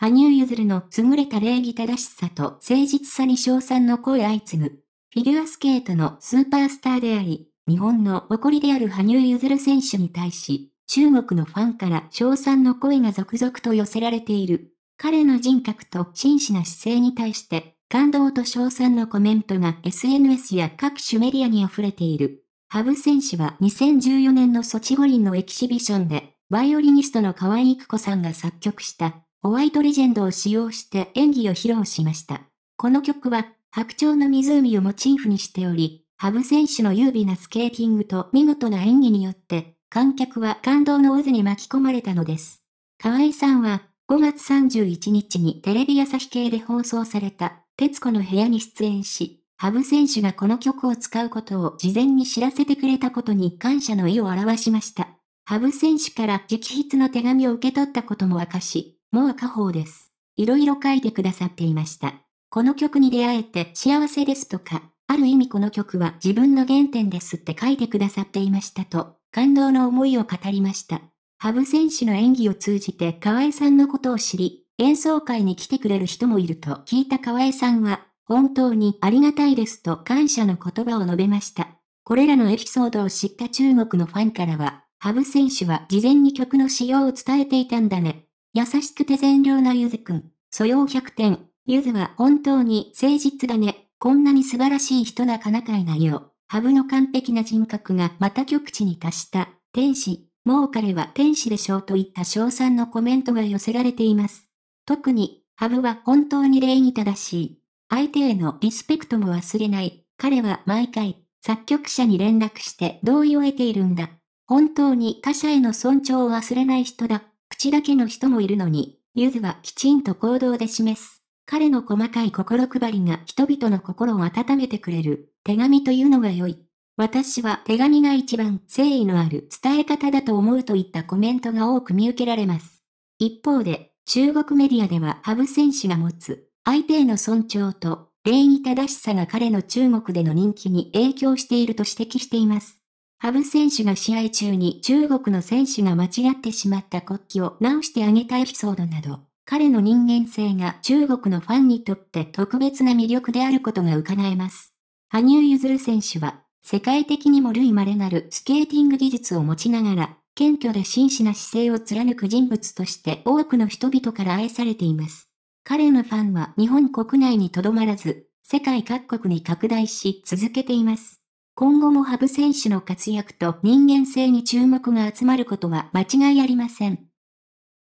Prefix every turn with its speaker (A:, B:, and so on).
A: 羽生結弦の優れた礼儀正しさと誠実さに称賛の声相次ぐ。フィギュアスケートのスーパースターであり、日本の誇りである羽生結弦選手に対し、中国のファンから称賛の声が続々と寄せられている。彼の人格と真摯な姿勢に対して、感動と称賛のコメントが SNS や各種メディアに溢れている。羽生選手は2014年のソチ五輪のエキシビションで、バイオリニストの河合育子さんが作曲したホワイトレジェンドを使用して演技を披露しました。この曲は、白鳥の湖をモチーフにしており、ハブ選手の優美なスケーティングと見事な演技によって、観客は感動の渦に巻き込まれたのです。河合さんは、5月31日にテレビ朝日系で放送された、徹子の部屋に出演し、ハブ選手がこの曲を使うことを事前に知らせてくれたことに感謝の意を表しました。ハブ選手から直筆の手紙を受け取ったことも明かし、もう家宝です。いろいろ書いてくださっていました。この曲に出会えて幸せですとか、ある意味この曲は自分の原点ですって書いてくださっていましたと、感動の思いを語りました。羽生選手の演技を通じて河合さんのことを知り、演奏会に来てくれる人もいると聞いた河合さんは、本当にありがたいですと感謝の言葉を述べました。これらのエピソードを知った中国のファンからは、羽生選手は事前に曲の使用を伝えていたんだね。優しくて善良なゆずくん。素養100点。ゆずは本当に誠実だね。こんなに素晴らしい人なかなかいないよ。ハブの完璧な人格がまた極地に達した。天使。もう彼は天使でしょうといった賞賛のコメントが寄せられています。特に、ハブは本当に礼儀正しい。相手へのリスペクトも忘れない。彼は毎回、作曲者に連絡して同意を得ているんだ。本当に他者への尊重を忘れない人だ。口だけの人もいるのに、ゆずはきちんと行動で示す。彼の細かい心配りが人々の心を温めてくれる、手紙というのが良い。私は手紙が一番誠意のある伝え方だと思うといったコメントが多く見受けられます。一方で、中国メディアでは羽生選手が持つ、相手への尊重と礼儀正しさが彼の中国での人気に影響していると指摘しています。羽生選手が試合中に中国の選手が間違ってしまった国旗を直してあげたエピソードなど、彼の人間性が中国のファンにとって特別な魅力であることが伺えます。羽生結弦選手は、世界的にも類稀なるスケーティング技術を持ちながら、謙虚で真摯な姿勢を貫く人物として多くの人々から愛されています。彼のファンは日本国内にとどまらず、世界各国に拡大し続けています。今後もハブ選手の活躍と人間性に注目が集まることは間違いありません。